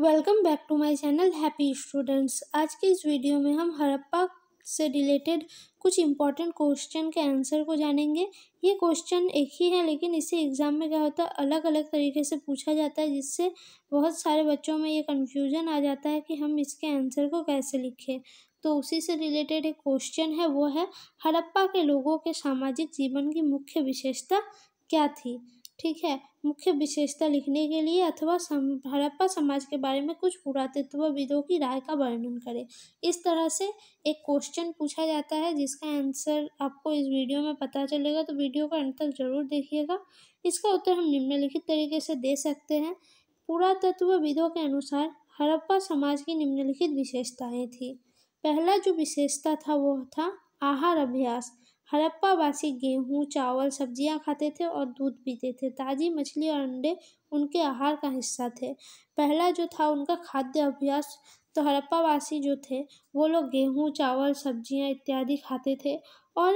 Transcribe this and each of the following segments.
welcome back to my channel happy students आज के इस वीडियो में हम हड़प्पा से रिलेटेड कुछ इंपॉर्टेंट क्वेश्चन के आंसर को जानेंगे ये क्वेश्चन एक ही है लेकिन इसे एग्ज़ाम में क्या होता है अलग अलग तरीके से पूछा जाता है जिससे बहुत सारे बच्चों में ये कन्फ्यूज़न आ जाता है कि हम इसके आंसर को कैसे लिखें तो उसी से रिलेटेड एक क्वेश्चन है वो है हड़प्पा के लोगों के सामाजिक जीवन की मुख्य विशेषता क्या थी ठीक है मुख्य विशेषता लिखने के लिए अथवा सम, हड़प्पा समाज के बारे में कुछ पुरातत्वविदों की राय का वर्णन करें इस तरह से एक क्वेश्चन पूछा जाता है जिसका आंसर आपको इस वीडियो में पता चलेगा तो वीडियो का अंत तक जरूर देखिएगा इसका उत्तर हम निम्नलिखित तरीके से दे सकते हैं पुरातत्वविदों के अनुसार हड़प्पा समाज की निम्नलिखित विशेषताएँ थी पहला जो विशेषता था वो था आहार अभ्यास हड़प्पा वासी गेहूँ चावल सब्जियाँ खाते थे और दूध पीते थे ताज़ी मछली और अंडे उनके आहार का हिस्सा थे पहला जो था उनका खाद्य अभ्यास तो हड़प्पा वासी जो थे वो लोग गेहूँ चावल सब्ज़ियाँ इत्यादि खाते थे और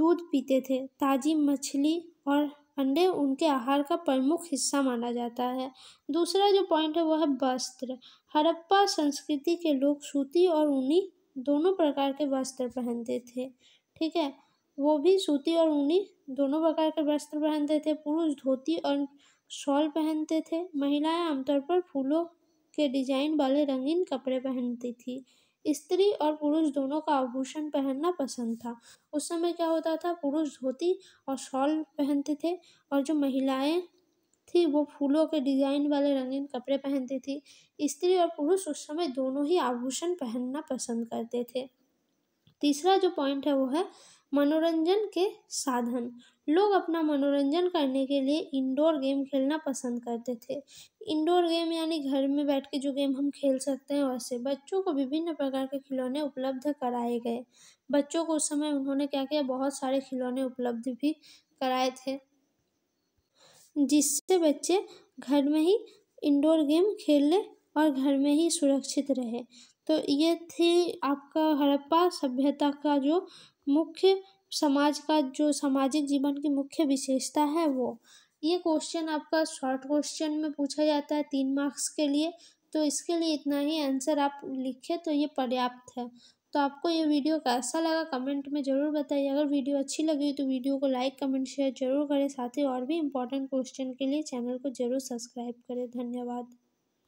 दूध पीते थे ताज़ी मछली और अंडे उनके आहार का प्रमुख हिस्सा माना जाता है दूसरा जो पॉइंट है वो है वस्त्र हड़प्पा संस्कृति के लोग सूती और ऊनी दोनों प्रकार के वस्त्र पहनते थे ठीक है वो भी सूती और ऊनी दोनों प्रकार के वस्त्र पहनते थे पुरुष धोती और शॉल पहनते थे महिलाएं आमतौर पर फूलों के डिजाइन वाले रंगीन कपड़े पहनती थी स्त्री और पुरुष दोनों का आभूषण पहनना पसंद था उस समय क्या होता था पुरुष धोती और शॉल पहनते थे और जो महिलाएं थी वो फूलों के डिजाइन वाले रंगीन कपड़े पहनती थी स्त्री और पुरुष उस समय दोनों ही आभूषण पहनना पसंद करते थे तीसरा जो पॉइंट है वो है मनोरंजन के साधन लोग अपना मनोरंजन करने के लिए इंडोर गेम खेलना पसंद करते थे इंडोर गेम यानी घर में बैठ के जो गेम हम खेल सकते हैं वैसे बच्चों को विभिन्न प्रकार के खिलौने उपलब्ध कराए गए बच्चों को उस समय उन्होंने क्या किया बहुत सारे खिलौने उपलब्ध भी कराए थे जिससे बच्चे घर में ही इंडोर गेम खेल लें और घर में ही सुरक्षित रहे तो ये थी आपका हड़प्पा सभ्यता का जो मुख्य समाज का जो सामाजिक जीवन की मुख्य विशेषता है वो ये क्वेश्चन आपका शॉर्ट क्वेश्चन में पूछा जाता है तीन मार्क्स के लिए तो इसके लिए इतना ही आंसर आप लिखे तो ये पर्याप्त है तो आपको ये वीडियो कैसा लगा कमेंट में ज़रूर बताइए अगर वीडियो अच्छी लगी तो वीडियो को लाइक कमेंट शेयर जरूर करें साथ ही और भी इम्पोर्टेंट क्वेश्चन के लिए चैनल को ज़रूर सब्सक्राइब करें धन्यवाद